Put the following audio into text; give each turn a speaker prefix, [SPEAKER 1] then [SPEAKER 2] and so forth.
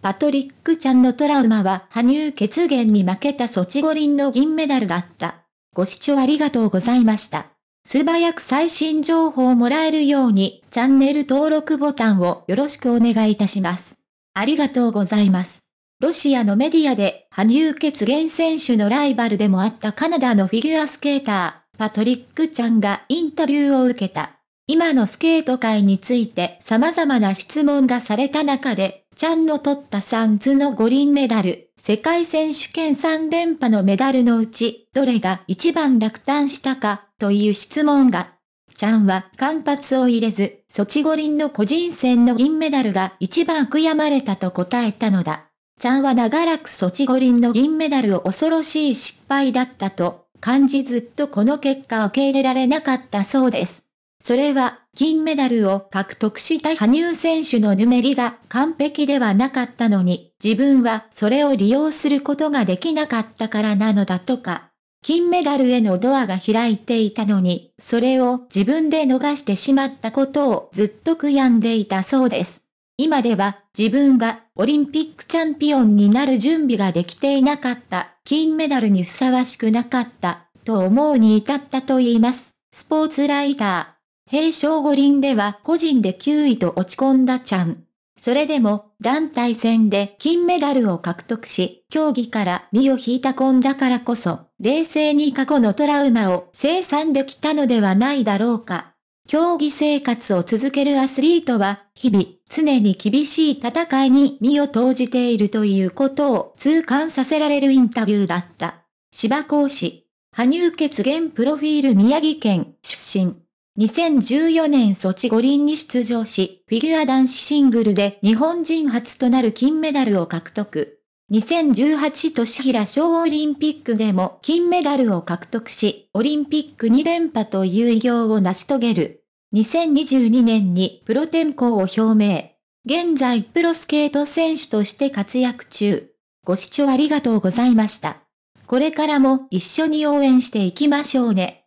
[SPEAKER 1] パトリックちゃんのトラウマは羽生結弦に負けたソチ五輪の銀メダルだった。ご視聴ありがとうございました。素早く最新情報をもらえるようにチャンネル登録ボタンをよろしくお願いいたします。ありがとうございます。ロシアのメディアで羽生結弦選手のライバルでもあったカナダのフィギュアスケーター、パトリックちゃんがインタビューを受けた。今のスケート界について様々な質問がされた中でちゃんの取った3つの五輪メダル、世界選手権3連覇のメダルのうち、どれが一番落胆したか、という質問が。ちゃんは間髪を入れず、ソチ五輪の個人戦の銀メダルが一番悔やまれたと答えたのだ。ちゃんは長らくソチ五輪の銀メダルを恐ろしい失敗だったと、感じずっとこの結果を受け入れられなかったそうです。それは、金メダルを獲得した羽生選手のぬめりが完璧ではなかったのに、自分はそれを利用することができなかったからなのだとか。金メダルへのドアが開いていたのに、それを自分で逃してしまったことをずっと悔やんでいたそうです。今では自分がオリンピックチャンピオンになる準備ができていなかった、金メダルにふさわしくなかった、と思うに至ったと言います。スポーツライター。平昌五輪では個人で9位と落ち込んだちゃん。それでも、団体戦で金メダルを獲得し、競技から身を引いた今だからこそ、冷静に過去のトラウマを生産できたのではないだろうか。競技生活を続けるアスリートは、日々、常に厳しい戦いに身を投じているということを痛感させられるインタビューだった。芝講師、羽生結弦プロフィール宮城県出身。2014年ソチ五輪に出場し、フィギュア男子シングルで日本人初となる金メダルを獲得。2018年平小オリンピックでも金メダルを獲得し、オリンピック2連覇という偉業を成し遂げる。2022年にプロ転向を表明。現在プロスケート選手として活躍中。ご視聴ありがとうございました。これからも一緒に応援していきましょうね。